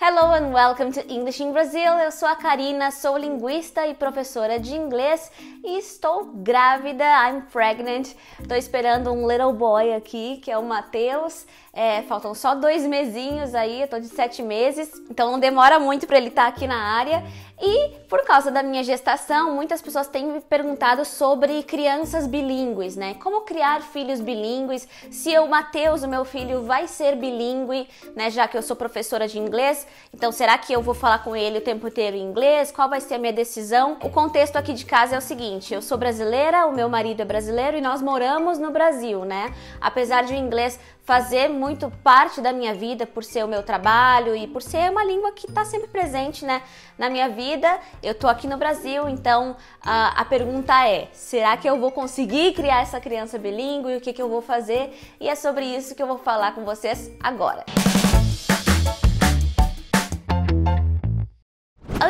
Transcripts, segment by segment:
Hello and welcome to English in Brazil. Eu sou a Karina, sou linguista e professora de inglês e estou grávida. I'm pregnant. Estou esperando um little boy aqui, que é o Matheus. É, faltam só dois mesinhos aí, eu tô de sete meses, então não demora muito para ele estar tá aqui na área. E por causa da minha gestação, muitas pessoas têm me perguntado sobre crianças bilíngues, né? Como criar filhos bilíngues? Se o Mateus, o meu filho vai ser bilíngue, né, já que eu sou professora de inglês, então será que eu vou falar com ele o tempo inteiro em inglês? Qual vai ser a minha decisão? O contexto aqui de casa é o seguinte: eu sou brasileira, o meu marido é brasileiro e nós moramos no Brasil, né? Apesar de o inglês fazer muito parte da minha vida por ser o meu trabalho e por ser uma língua que está sempre presente né, na minha vida. Eu estou aqui no Brasil, então a, a, pergunta é: será que eu vou conseguir criar essa criança bilíngue? o que, que eu vou fazer? E é sobre isso que eu vou falar com vocês agora. Música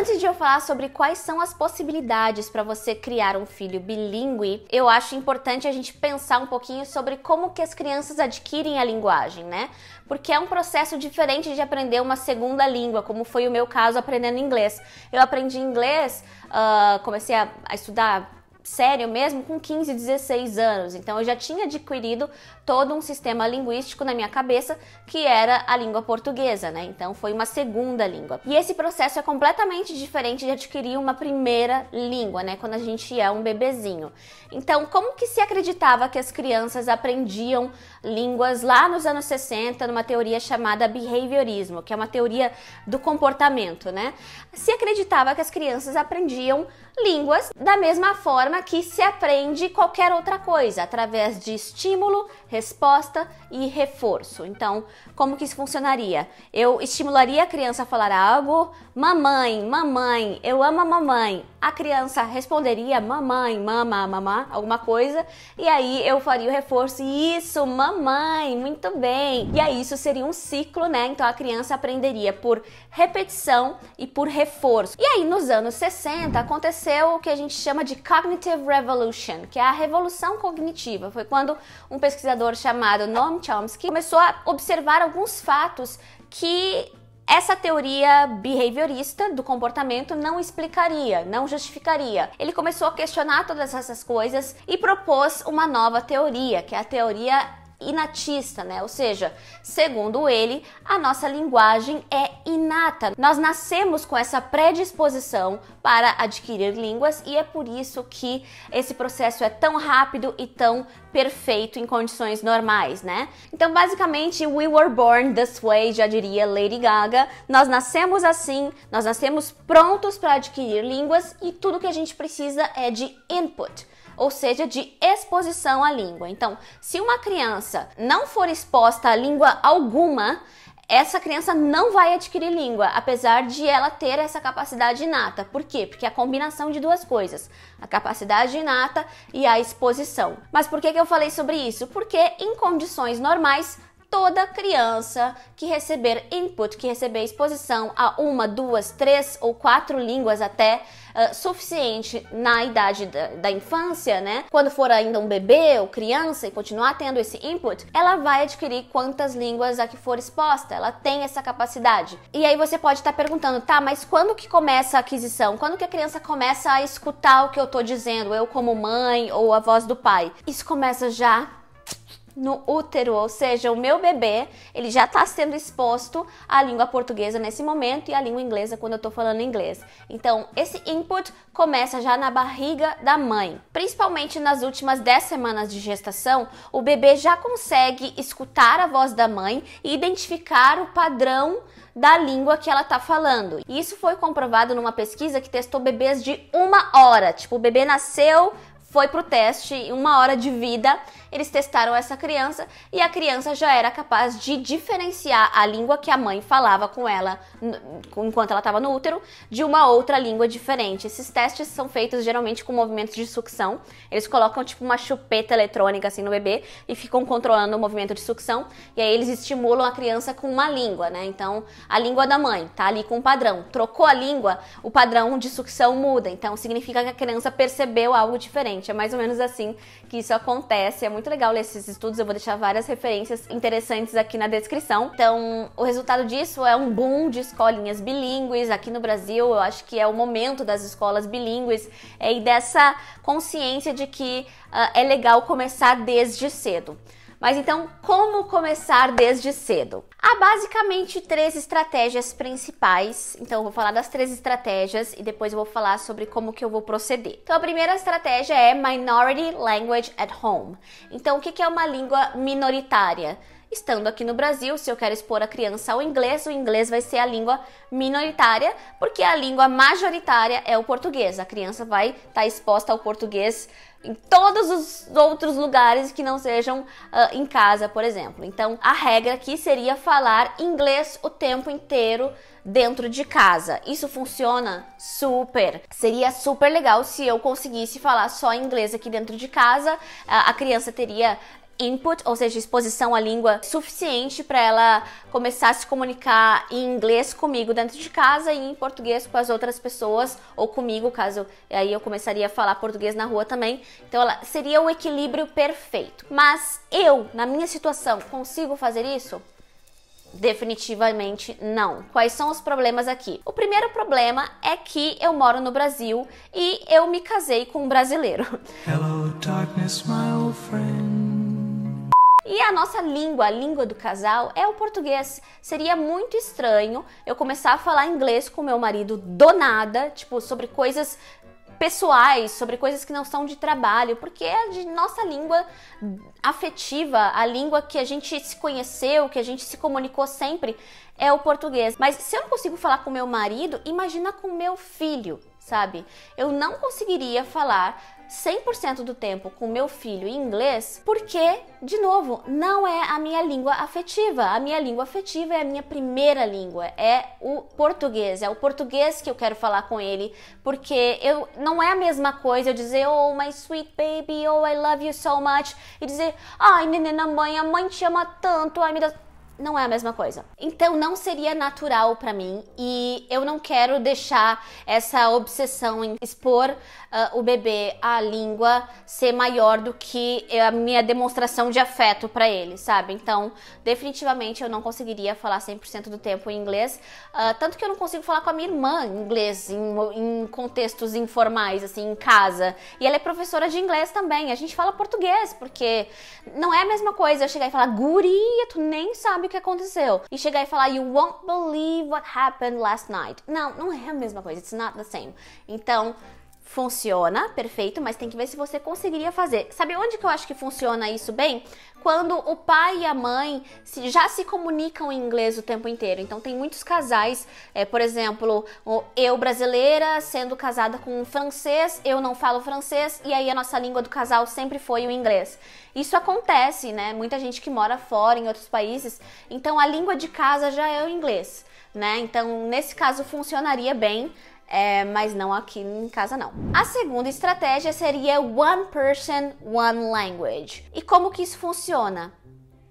Antes de eu falar sobre quais são as possibilidades para você criar um filho bilíngue, eu acho importante a gente pensar um pouquinho sobre como que as crianças adquirem a linguagem, né? Porque é um processo diferente de aprender uma segunda língua, como foi o meu caso aprendendo inglês. Eu aprendi inglês, uh, comecei a, a estudar sério mesmo com 15, 16 anos. Então eu já tinha adquirido todo um sistema linguístico na minha cabeça que era a língua portuguesa, né? Então foi uma segunda língua. E esse processo é completamente diferente de adquirir uma primeira língua, né? Quando a gente é um bebezinho. Então, como que se acreditava que as crianças aprendiam línguas lá nos anos 60 numa teoria chamada behaviorismo, que é uma teoria do comportamento, né? Se acreditava que as crianças aprendiam línguas da mesma forma que se aprende qualquer outra coisa através de estímulo, resposta e reforço. Então, como que isso funcionaria? Eu estimularia a criança a falar algo, mamãe, mamãe, eu amo a mamãe. A criança responderia mamãe, mama, mamá, alguma coisa, e aí eu faria o reforço, isso, mamãe, muito bem. E aí isso seria um ciclo, né? Então a criança aprenderia por repetição e por reforço. E aí nos anos 60 aconteceu o que a gente chama de cognitive revolution, que é a revolução cognitiva. Foi quando um pesquisador pesquisador chamado Noam Chomsky começou a observar alguns fatos que essa teoria behaviorista do comportamento não explicaria, não justificaria. Ele começou a questionar todas essas coisas e propôs uma nova teoria, que é a teoria inatista, né? Ou seja, segundo ele, a nossa linguagem é inata. Nós nascemos com essa predisposição para adquirir línguas e é por isso que esse processo é tão rápido e tão perfeito em condições normais, né? Então, basicamente, we were born this way, já diria Lady Gaga. Nós nascemos assim, nós nascemos prontos para adquirir línguas e tudo que a gente precisa é de input ou seja, de exposição à língua. Então, se uma criança não for exposta a língua alguma, essa criança não vai adquirir língua, apesar de ela ter essa capacidade inata. Por quê? Porque é a combinação de duas coisas, a capacidade inata e a exposição. Mas por que, que eu falei sobre isso? Porque em condições normais, toda criança que receber input, que receber exposição a uma, duas, três ou quatro línguas até uh, suficiente na idade da, da, infância, né? Quando for ainda um bebê ou criança e continuar tendo esse input, ela vai adquirir quantas línguas a que for exposta. Ela tem essa capacidade. E aí você pode estar tá perguntando, tá? Mas quando que começa a aquisição? Quando que a criança começa a escutar o que eu tô dizendo? Eu como mãe ou a voz do pai? Isso começa já no útero, ou seja, o meu bebê, ele já está sendo exposto à língua portuguesa nesse momento e à língua inglesa quando eu estou falando inglês. Então, esse input começa já na barriga da mãe. Principalmente nas últimas 10 semanas de gestação, o bebê já consegue escutar a voz da mãe e identificar o padrão da língua que ela está falando. isso foi comprovado numa pesquisa que testou bebês de uma hora. Tipo, o bebê nasceu, foi pro teste, uma hora de vida, eles testaram essa criança e a criança já era capaz de diferenciar a língua que a mãe falava com ela enquanto ela estava no útero de uma outra língua diferente. Esses testes são feitos geralmente com movimentos de sucção. Eles colocam tipo uma chupeta eletrônica assim no bebê e ficam controlando o movimento de sucção e aí eles estimulam a criança com uma língua, né? Então, a língua da mãe tá ali com um padrão. Trocou a língua, o padrão de sucção muda. Então, significa que a criança percebeu algo diferente. É mais ou menos assim que isso acontece. É muito legal ler esses estudos, eu vou deixar várias referências interessantes aqui na descrição. Então, o resultado disso é um boom de escolinhas bilíngues aqui no Brasil. Eu acho que é o momento das escolas bilíngues é, e dessa consciência de que uh, é legal começar desde cedo. Mas então, como começar desde cedo? Há basicamente três estratégias principais. Então, eu vou falar das três estratégias e depois eu vou falar sobre como que eu vou proceder. Então, a primeira estratégia é Minority Language at Home. Então, o que é uma língua minoritária? Estando aqui no Brasil, se eu quero expor a criança ao inglês, o inglês vai ser a língua minoritária, porque a língua majoritária é o português. A criança vai estar tá exposta ao português em todos os outros lugares que não sejam uh, em casa, por exemplo. Então, a regra aqui seria falar inglês o tempo inteiro dentro de casa. Isso funciona super. Seria super legal se eu conseguisse falar só inglês aqui dentro de casa. Ah, a criança teria input, ou seja, exposição à língua suficiente para ela começar a se comunicar em inglês comigo dentro de casa e em português com as outras pessoas ou comigo, caso aí eu começaria a falar português na rua também. Então ela seria o equilíbrio perfeito. Mas eu, na minha situação, consigo fazer isso? Definitivamente não. Quais são os problemas aqui? O primeiro problema é que eu moro no Brasil e eu me casei com um brasileiro. Hello, darkness, my old friend. E a nossa língua, a língua do casal, é o português. Seria muito estranho eu começar a falar inglês com meu marido do nada, tipo, sobre coisas pessoais, sobre coisas que não são de trabalho, porque a é de nossa língua afetiva, a língua que a gente se conheceu, que a gente se comunicou sempre, é o português. Mas se eu não consigo falar com meu marido, imagina com meu filho, sabe? Eu não conseguiria falar 100% do tempo com meu filho em inglês, porque, de novo, não é a minha língua afetiva. A minha língua afetiva é a minha primeira língua, é o português, é o português que eu quero falar com ele, porque eu não é a mesma coisa eu dizer oh my sweet baby, oh I love you so much e dizer ai na mãe, a mãe te ama tanto, ai me não é a mesma coisa. Então não seria natural para mim e eu não quero deixar essa obsessão em expor uh, o bebê à língua ser maior do que é a minha demonstração de afeto para ele, sabe? Então, definitivamente eu não conseguiria falar 100% do tempo em inglês, uh, tanto que eu não consigo falar com a minha irmã em inglês em, em contextos informais, assim, em casa. E ela é professora de inglês também. A gente fala português porque não é a mesma coisa eu chegar e falar: "Guria, tu nem sabe o que aconteceu. E chegar e falar, you won't believe what happened last night. Não, não é a mesma coisa. It's not the same. Então, funciona, perfeito, mas tem que ver se você conseguiria fazer. Sabe onde que eu acho que funciona isso bem? Quando o pai e a mãe se, já se comunicam em inglês o tempo inteiro. Então tem muitos casais, é, por exemplo, eu brasileira sendo casada com um francês, eu não falo francês e aí a nossa língua do casal sempre foi o inglês. Isso acontece, né? Muita gente que mora fora, em outros países. Então a língua de casa já é o inglês, né? Então nesse caso funcionaria bem. É, mas não aqui em casa não. A segunda estratégia seria one person, one language. E como que isso funciona?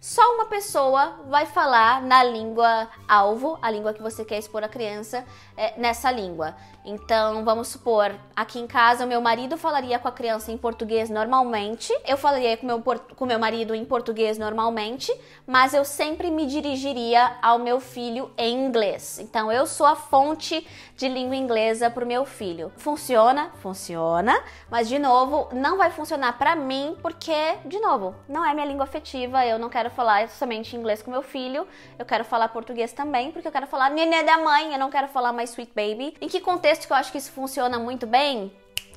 Só uma pessoa vai falar na língua alvo, a língua que você quer expor a criança, é, nessa língua. Então, vamos supor, aqui em casa, meu marido falaria com a criança em português normalmente, eu falaria com meu, com meu marido em português normalmente, mas eu sempre me dirigiria ao meu filho em inglês. Então, eu sou a fonte de língua inglesa para o meu filho. Funciona? Funciona, mas de novo, não vai funcionar para mim, porque, de novo, não é minha língua afetiva, eu não quero falar somente inglês com meu filho, eu quero falar português também, porque eu quero falar nenê da mãe, eu não quero falar mais sweet baby. Em que contexto que eu acho que isso funciona muito bem?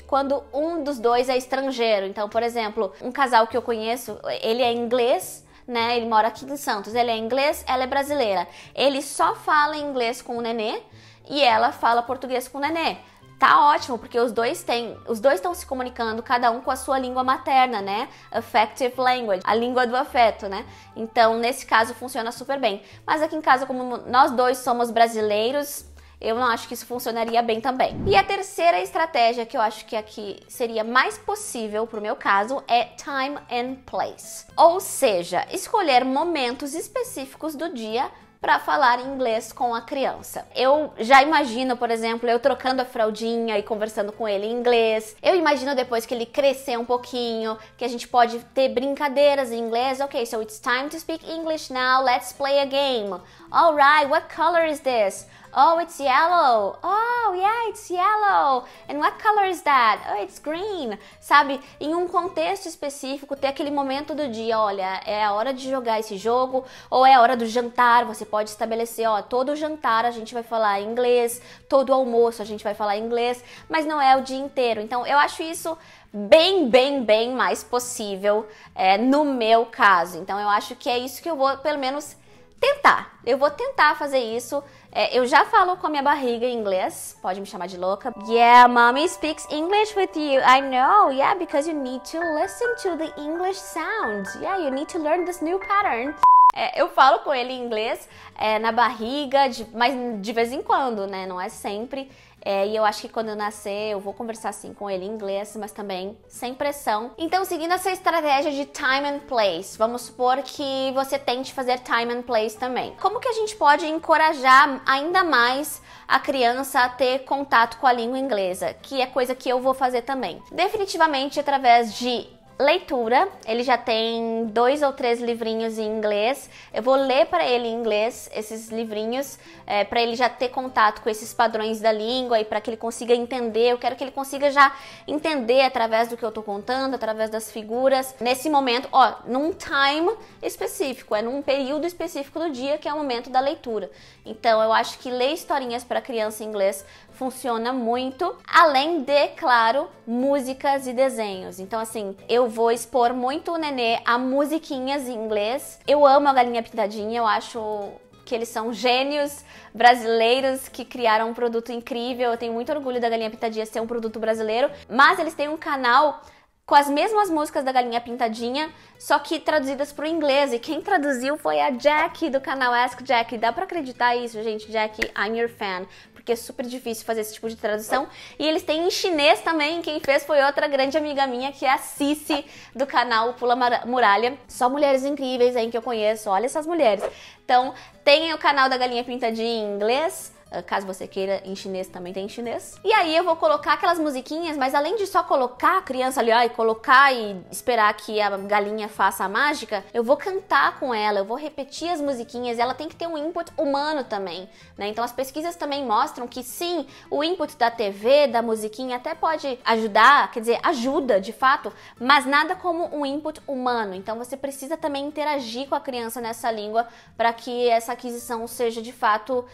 Quando um dos dois é estrangeiro. Então, por exemplo, um casal que eu conheço, ele é inglês, né? Ele mora aqui em Santos. Ele é inglês, ela é brasileira. Ele só fala inglês com o nenê e ela fala português com o nenê tá ótimo, porque os dois têm, os dois estão se comunicando, cada um com a sua língua materna, né? Affective language, a língua do afeto, né? Então, nesse caso funciona super bem. Mas aqui em casa, como nós dois somos brasileiros, eu não acho que isso funcionaria bem também. E a terceira estratégia que eu acho que aqui seria mais possível para o meu caso é time and place. Ou seja, escolher momentos específicos do dia para falar inglês com a criança. Eu já imagino, por exemplo, eu trocando a fraldinha e conversando com ele em inglês. Eu imagino depois que ele crescer um pouquinho, que a gente pode ter brincadeiras em inglês. Ok, so it's time to speak English now. Let's play a game. Alright, what color is this? Oh, it's yellow. Oh, yeah, it's yellow. And what color is that? Oh, it's green. Sabe, em um contexto específico, ter aquele momento do dia, olha, é a hora de jogar esse jogo ou é a hora do jantar. Você pode estabelecer, ó, todo jantar a gente vai falar inglês, todo almoço a gente vai falar inglês, mas não é o dia inteiro. Então, eu acho isso bem, bem, bem mais possível é, no meu caso. Então, eu acho que é isso que eu vou, pelo menos, tentar. Eu vou tentar fazer isso é, eu já falo com a minha barriga em inglês, pode me chamar de louca. Yeah, mommy speaks English with you. I know, yeah, because you need to listen to the English sound. Yeah, you need to learn this new pattern. É, eu falo com ele em inglês é, na barriga, de, mas de vez em quando, né? Não é sempre. É, e eu acho que quando eu nascer, eu vou conversar assim com ele em inglês, mas também sem pressão. Então, seguindo essa estratégia de time and place, vamos supor que você tente fazer time and place também. Como que a gente pode encorajar ainda mais a criança a ter contato com a língua inglesa, que é coisa que eu vou fazer também? Definitivamente através de Leitura, ele já tem dois ou três livrinhos em inglês. Eu vou ler para ele em inglês esses livrinhos, é, para ele já ter contato com esses padrões da língua e para que ele consiga entender. Eu quero que ele consiga já entender através do que eu estou contando, através das figuras. Nesse momento, ó, num time específico, é num período específico do dia que é o momento da leitura. Então, eu acho que ler historinhas para criança em inglês funciona muito, além de, claro, músicas e desenhos. Então, assim, eu vou expor muito o Nenê a musiquinhas em inglês. Eu amo a Galinha Pintadinha, eu acho que eles são gênios brasileiros que criaram um produto incrível. Eu tenho muito orgulho da Galinha Pintadinha ser um produto brasileiro, mas eles têm um canal com as mesmas músicas da Galinha Pintadinha, só que traduzidas para o inglês. E quem traduziu foi a Jack do canal Ask Jack. Dá para acreditar isso, gente? Jack, I'm your fan porque é super difícil fazer esse tipo de tradução. E eles têm em chinês também, quem fez foi outra grande amiga minha, que é a Cici, do canal Pula Muralha. Só mulheres incríveis aí que eu conheço, olha essas mulheres. Então, tem o canal da Galinha Pintadinha em inglês, ah, caso você queira, em chinês também tem em chinês. E aí eu vou colocar aquelas musiquinhas, mas além de só colocar a criança ali, ó, e colocar e esperar que a galinha faça a mágica, eu vou cantar com ela, eu vou repetir as musiquinhas, ela tem que ter um input humano também, né? Então as pesquisas também mostram que sim, o input da TV, da musiquinha até pode ajudar, quer dizer, ajuda de fato, mas nada como um input humano. Então você precisa também interagir com a criança nessa língua para que essa aquisição seja de fato uh,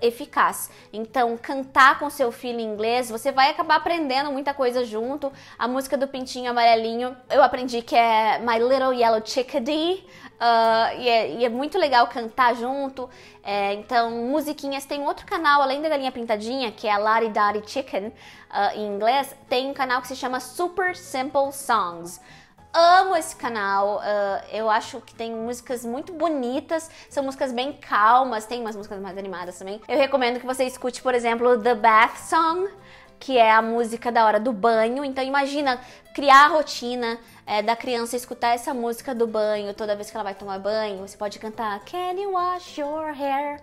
eficaz faz. Então, cantar com seu filho em inglês, você vai acabar aprendendo muita coisa junto. A música do Pintinho Amarelinho, eu aprendi que é My Little Yellow Chickadee. Uh, e, é, e, é, muito legal cantar junto. É, então, musiquinhas. Tem outro canal, além da Galinha Pintadinha, que é Lari Dari Chicken, uh, em inglês. Tem um canal que se chama Super Simple Songs amo esse canal. Uh, eu acho que tem músicas muito bonitas, são músicas bem calmas, tem umas músicas mais animadas também. Eu recomendo que você escute, por exemplo, The Bath Song, que é a música da hora do banho. Então imagina criar a rotina é, da criança escutar essa música do banho toda vez que ela vai tomar banho. Você pode cantar Can you wash your hair?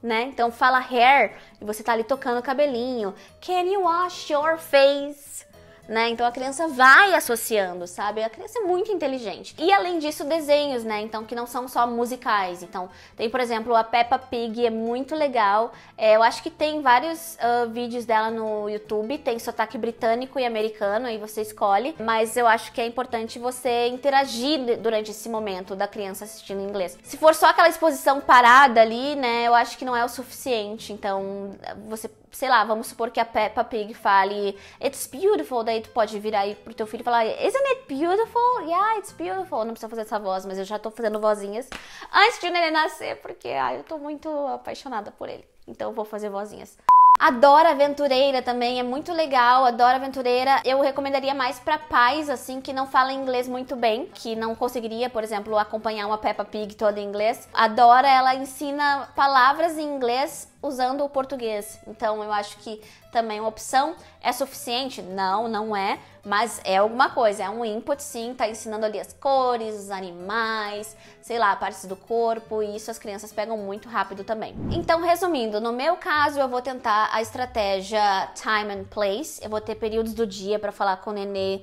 Né? Então fala hair e você tá ali tocando o cabelinho. Can you wash your face? né? Então a criança vai associando, sabe? A criança é muito inteligente. E além disso, desenhos, né? Então que não são só musicais. Então tem, por exemplo, a Peppa Pig é muito legal. É, eu acho que tem vários uh, vídeos dela no YouTube. Tem sotaque britânico e americano, aí você escolhe. Mas eu acho que é importante você interagir durante esse momento da criança assistindo em inglês. Se for só aquela exposição parada ali, né? Eu acho que não é o suficiente. Então você sei lá, vamos supor que a Peppa Pig fale It's beautiful, daí tu pode virar aí pro teu filho e falar Isn't it beautiful? Yeah, it's beautiful. Não precisa fazer essa voz, mas eu já tô fazendo vozinhas antes de o neném nascer, porque ai, eu tô muito apaixonada por ele. Então eu vou fazer vozinhas. Adora Aventureira também é muito legal. Adora Aventureira eu recomendaria mais para pais assim que não falam inglês muito bem, que não conseguiria, por exemplo, acompanhar uma Peppa Pig toda em inglês. Adora ela ensina palavras em inglês usando o português. Então eu acho que também uma opção é suficiente? Não, não é, mas é alguma coisa, é um input sim, tá ensinando ali as cores, os animais, sei lá, partes do corpo, e isso as crianças pegam muito rápido também. Então, resumindo, no meu caso eu vou tentar a estratégia time and place, eu vou ter períodos do dia para falar com o nenê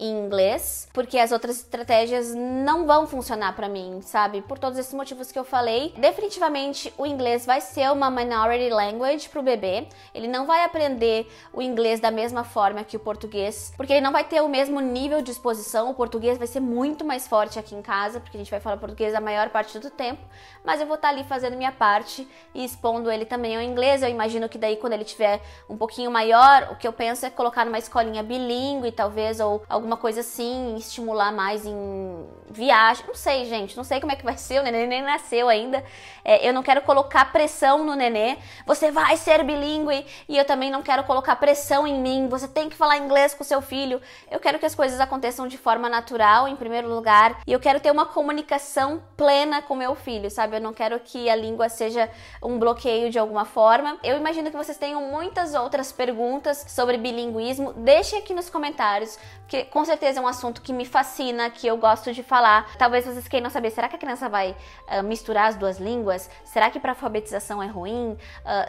inglês, porque as outras estratégias não vão funcionar para mim, sabe? Por todos esses motivos que eu falei, definitivamente o inglês vai ser uma minority language pro bebê. Ele não vai aprender o inglês da mesma forma que o português, porque ele não vai ter o mesmo nível de exposição. O português vai ser muito mais forte aqui em casa, porque a gente vai falar português a maior parte do tempo, mas eu vou estar tá ali fazendo minha parte e expondo ele também ao inglês. Eu imagino que daí quando ele tiver um pouquinho maior, o que eu penso é colocar numa escolinha bilíngue, talvez ou alguma alguma coisa assim, estimular mais em viagem. Não sei, gente, não sei como é que vai ser, o neném nem nasceu ainda. É, eu não quero colocar pressão no nenê. Você vai ser bilíngue e eu também não quero colocar pressão em mim. Você tem que falar inglês com seu filho. Eu quero que as coisas aconteçam de forma natural, em primeiro lugar, e eu quero ter uma comunicação plena com meu filho, sabe? Eu não quero que a língua seja um bloqueio de alguma forma. Eu imagino que vocês tenham muitas outras perguntas sobre bilinguismo. Deixe aqui nos comentários, porque com com certeza é um assunto que me fascina, que eu gosto de falar. Talvez vocês queiram saber, será que a criança vai uh, misturar as duas línguas? Será que para alfabetização é ruim? Uh,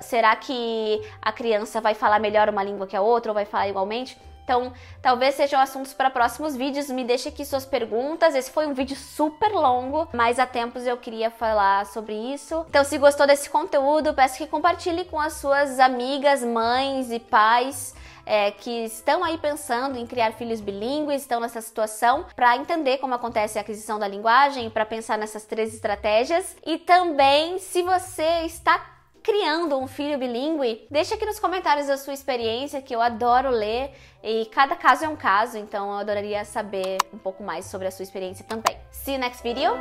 será que a criança vai falar melhor uma língua que a outra ou vai falar igualmente? Então, talvez sejam assuntos para próximos vídeos. Me deixe aqui suas perguntas. Esse foi um vídeo super longo, mas há tempos eu queria falar sobre isso. Então, se gostou desse conteúdo, peço que compartilhe com as suas amigas, mães e pais é, que estão aí pensando em criar filhos bilíngues, estão nessa situação, para entender como acontece a aquisição da linguagem, para pensar nessas três estratégias. E também, se você está criando um filho bilíngue? Deixa aqui nos comentários a sua experiência, que eu adoro ler e cada caso é um caso, então eu adoraria saber um pouco mais sobre a sua experiência também. See you next video.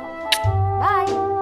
Bye.